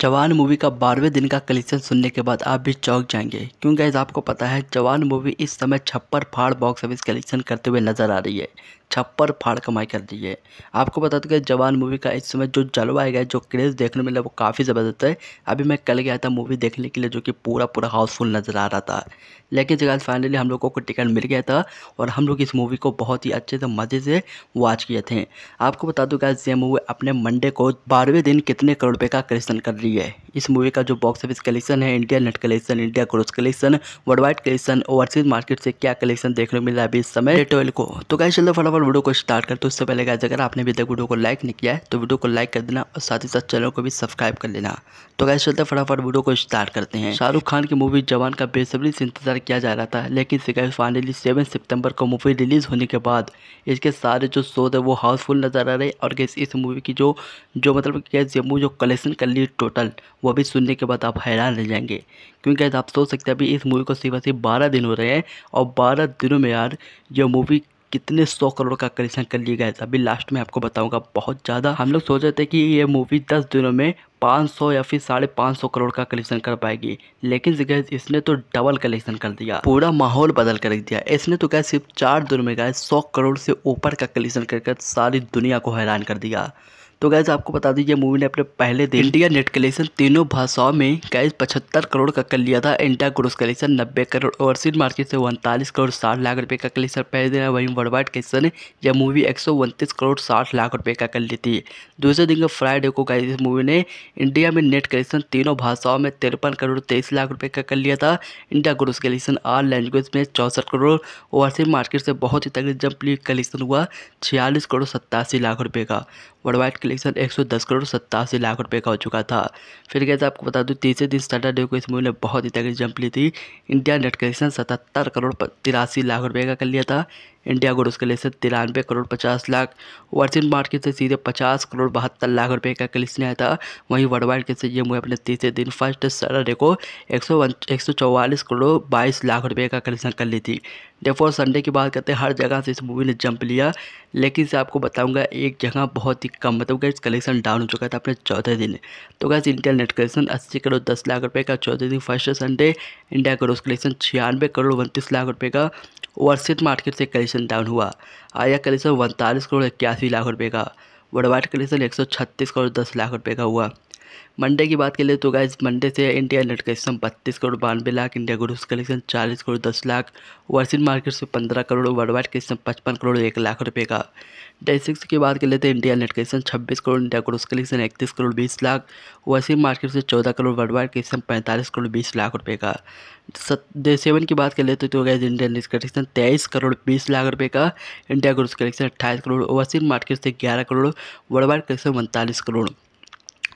जवान मूवी का बारहवें दिन का कलेक्शन सुनने के बाद आप भी चौक जाएंगे क्योंकि आपको पता है जवान मूवी इस समय छप्पर फाड़ बॉक्स ऑफिस कलेक्शन करते हुए नजर आ रही है छप्पर फाड़ कमाई कर दी है आपको बता दूँ कि जवान मूवी का इस समय जो जलवा है जो क्रेज़ देखने मिला वो काफ़ी ज़बरदस्त है अभी मैं कल गया था मूवी देखने के लिए जो कि पूरा पूरा हाउसफुल नज़र आ रहा था लेकिन जगह फाइनली हम लोगों को टिकट मिल गया था और हम लोग इस मूवी को बहुत ही अच्छे से मज़े से वॉच किए थे आपको बता दूँगा गैस ये मूवी अपने मंडे को बारहवें दिन कितने करोड़ रुपये का कलेक्शन कर रही है इस मूवी का जो बॉक्स ऑफिस कलेक्शन है India net collection India gross collection worldwide collection overseas market से क्या कलेक्शन देखने को मिला है इस समय ट्वेल्व को तो कैसे चलो फटाफट वीडियो को स्टार्ट करते उससे पहले गाइस अगर आपने अभी तक वीडियो को लाइक नहीं किया है तो वीडियो को लाइक कर देना और साथ ही साथ चैनल को भी सब्सक्राइब कर लेना तो कैसे चलते फटाफट वीडियो को स्टार्ट करते हैं शाहरुख खान की मूवी जवान का बेसब्री से इंतजार किया जा रहा था लेकिन शिकायत फाइनली सेवन सितंबर को मूवी रिलीज होने के बाद इसके सारे जो शो थे वो हाउसफुल नजर आ रहे और इस मूवी की जो जो मतलब कैसे मूवी जो कलेक्शन कर ली टोटल वो भी सुनने के बाद आप हैरान रह जाएंगे क्योंकि आप सोच सकते हैं अभी इस मूवी को सिर्फ सिर्फ बारह दिन हो रहे हैं और बारह दिनों में यार ये मूवी कितने सौ करोड़ का कलेक्शन कर लिया गया था अभी लास्ट में आपको बताऊंगा बहुत ज़्यादा हम लोग सोच रहे थे कि ये मूवी दस दिनों में 500 या फिर साढ़े पाँच सौ करोड़ का कलेक्शन कर पाएगी लेकिन गैस इसने तो डबल कलेक्शन कर दिया पूरा माहौल बदल कर रख दिया इसने तो गैस सिर्फ चार दिनों में गए सौ करोड़ से ऊपर का कलेक्शन कर सारी दुनिया को हैरान कर दिया तो गैस आपको बता दीजिए मूवी ने अपने पहले दिन इंडिया नेट कलेक्शन तीनों भाषाओं में गैस पचहत्तर करोड़ का कर लिया था इंडिया ग्रोस कलेक्शन नब्बे करोड़ ओवरसीज मार्केट से उनतालीस करोड़ साठ लाख रुपये का कलेक्शन पहले दिन वहीं वर्ल्ड वाइड कलेक्शन यह मूवी एक करोड़ साठ लाख रुपये का कर ली थी दूसरे दिन फ्राइडे को गैस मूवी ने इंडिया में नेट कलेक्शन तीनों भाषाओं में तिरपन करोड़ तेईस लाख रुपये का कर लिया था इंडिया ग्रोस कलेक्शन आर लैंग्वेज में चौसठ करोड़ ओवरसीज मार्केट से बहुत ही तक जंप कलेक्शन हुआ छियालीस करोड़ सत्तासी लाख रुपये का वर्ल्ड वाइड कलेक्शन 110 करोड़ सत्तासी लाख रुपए का हो चुका था फिर गया आपको बता दूं तीसरे दिन सैटरडे को इस मूवी ने बहुत ही तगड़ी जंप ली थी इंडिया नेट कलेक्शन सतहत्तर करोड़ तिरासी लाख रुपये का कर लिया था इंडिया उसके लिए से तिरानवे करोड़ पचास लाख वर्जिन मार्केट से सीधे पचास करोड़ बहत्तर लाख रुपए का लिस्ट आया था वहीं वर्ल्ड वाइड के ये मूवी अपने तीसरे दिन फर्स्ट सैटरडे को एक सौ करोड़ बाईस लाख रुपये का कलेक्शन कर ली थी डेफोर संडे की बात करते हैं हर जगह से इस मूवी ने जंप लिया लेकिन से आपको बताऊंगा एक जगह बहुत ही कम मतलब गैस कलेक्शन डाउन हो चुका था अपने चौथे दिन तो गैस इंडिया नेट कलेक्शन अस्सी करोड़ दस लाख रुपये का चौथे दिन फर्स्ट संडे इंडिया का कलेक्शन छियानवे करोड़ उनतीस लाख रुपये का वर्षित मार्केट से कलेक्शन कलेक्शन डाउन हुआ आर्या कलेक्शन उनतालीस करोड़ इक्यासी लाख रुपये का वर्ल्ड वाइड कलेक्शन एक सौ छत्तीस करोड़ दस लाख रुपये का हुआ मंडे की बात कर ले तो गाइज मंडे से इंडिया नेट कलेक्शन बत्तीस करोड़ बानवे लाख इंडिया ग्रोस कलेक्शन चालीस करोड़ दस लाख वर्सिन मार्केट से पंद्रह करोड़ वर्ल्ड वाइड कलेक्शन पचपन करोड़ एक लाख रुपये का डे सिक्स की बात कर लेते इंडिया नेट कलेक्शन छब्बीस करोड़ इंडिया ग्रोस कलेक्शन इकतीस करोड़ बीस लाख वर्सिन मार्केट से चौदह करोड़ वर्ल्ड वाइड कलेक्शन पैंतालीस करोड़ बीस लाख रुपये का डे सेवन की बात कर तो गाइज इंडिया नेट कलेक्शन तेईस करोड़ बीस लाख रुपये का इंडिया ग्रोस कलेक्शन अट्ठाईस करोड़ वर्सिन मार्केट से ग्यारह करोड़ वर्ल्ड वाइड कलेक्शन उनतालीस करोड़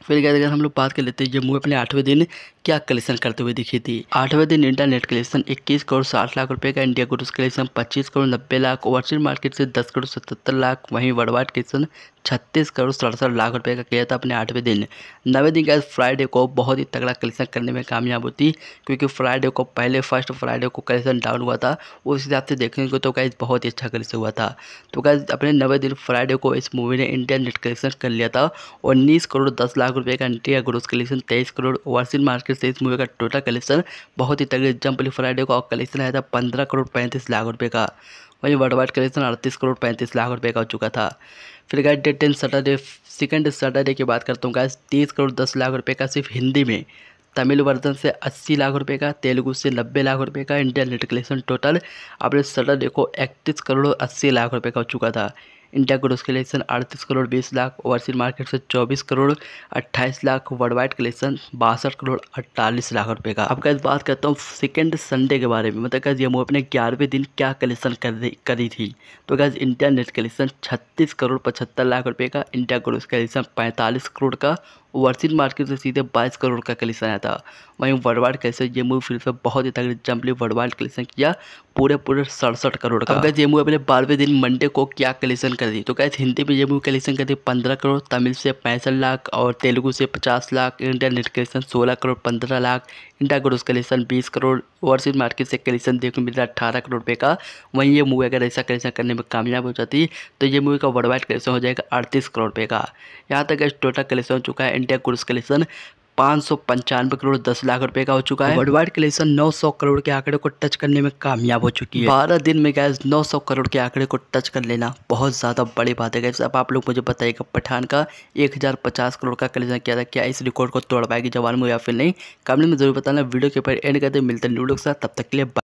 फिर क्या देखा हम लोग बात कर लेते हैं जम्मू अपने आठवें दिन क्या कलेक्शन करते हुए दिखी थी आठवें दिन इंटरनेट कलेक्शन इक्कीस करोड़ साठ लाख रुपए का इंडिया गुड्स कलेक्शन पच्चीस करोड़ नब्बे लाख ओवरसीज मार्केट से दस करोड़ सतहत्तर लाख वहीं वर्ल्ड वाइड कलेक्शन छत्तीस करोड़ सड़सठ लाख रुपए का किया था अपने आठवें दिन नवे दिन का फ्राइडे को बहुत ही तगड़ा कलेक्शन करने में कामयाब होती क्योंकि फ्राइडे को पहले फर्स्ट फ्राइडे को कलेक्शन डाउन हुआ था उस हिसाब से देखेंगे को तो क्या बहुत ही अच्छा कलेक्शन हुआ था तो क्या अपने नवे दिन फ्राइडे को इस मूवी ने इंडिया नेट कलेक्शन कर लिया था उन्नीस करोड़ दस लाख लाख रुपये का एंट्री है ग्रोस कलेक्शन तेईस करोड़ वर्सिन मार्केट से इस मूवी का टोटल कलेक्शन बहुत ही तगड़े जंपली फ्राइडे का कलेक्शन आया था पंद्रह करोड़ पैंतीस लाख रुपये का वहीं वर्ल्ड वाइड कलेक्शन अड़तीस करोड़ पैंतीस लाख रुपये का हो चुका था फिर guide date ten Saturday second Saturday की बात करता हूँ गाइज तीस करोड़ दस लाख रुपये का सिर्फ हिंदी में तमिल वर्जन से 80 लाख रुपए का तेलुगु से 90 लाख रुपए का इंडियन नेट कलेक्शन टोटल अपने सटरडे को 31 करोड़ 80 लाख रुपए का हो चुका था इंडिया ग्रोस कलेक्शन अड़तीस करोड़ बीस लाख ओवरसीज मार्केट से चौबीस करोड़ अट्ठाईस लाख वर्ल्ड वाइड कलेक्शन बासठ करोड़ अट्ठालीस लाख रुपये का अब कैसे बात करता हूँ सेकेंड संडे के बारे में मतलब कैसे ये मूवी अपने ग्यारहवें दिन क्या कलेक्शन कर करी थी तो कैसे इंडिया नेट कलेक्शन छत्तीस करोड़ पचहत्तर लाख रुपये का इंडिया ग्रोस कलेक्शन पैंतालीस करोड़ का वर्सिन मार्केट से सीधे 22 करोड़ का कलेक्शन आया था वहीं वर्ल्ड कलेक्शन जेमू फिल्म से बहुत ही तगड़ी जंपली वर्ल्ड कलेक्शन किया पूरे पूरे सड़सठ करोड़ का अगर जेमू अपने बारहवें दिन मंडे को क्या कलेक्शन कर दी तो कैसे हिंदी में जेमू कलेक्शन कर दी पंद्रह करोड़ तमिल से पैंसठ लाख और तेलुगू से पचास लाख इंडिया नेट कलेक्शन सोलह करोड़ पंद्रह लाख इंडिया ग्रोस कलेक्शन बीस करोड़ ओवरसीज मार्केट से कलेक्शन देखने मिल रहा है अठारह करोड़ रुपये का वहीं ये मूवी अगर ऐसा कलेक्शन करने में कामयाब हो जाती तो ये मूवी का वर्ल्ड वाइड कलेक्शन हो जाएगा अड़तीस करोड़ रुपये का यहाँ तक टोटल कलेक्शन हो चुका है इंडिया कुरुस कलेक्शन पाँच सौ करोड़ दस लाख रुपए का हो चुका है वर्ल्ड वाइड कलेक्शन नौ सौ करोड़ के आंकड़े को टच करने में कामयाब हो चुकी है बारह दिन में गैस नौ सौ करोड़ के आंकड़े को टच कर लेना बहुत ज़्यादा बड़ी बात है गैस अब आप लोग मुझे बताइएगा पठान का एक हज़ार पचास करोड़ का कलेक्शन किया था क्या इस रिकॉर्ड को तोड़ पाएगी जवान में या फिर नहीं कमेंट में जरूर बताना वीडियो के ऊपर एंड करते मिलते हैं तब तक के लिए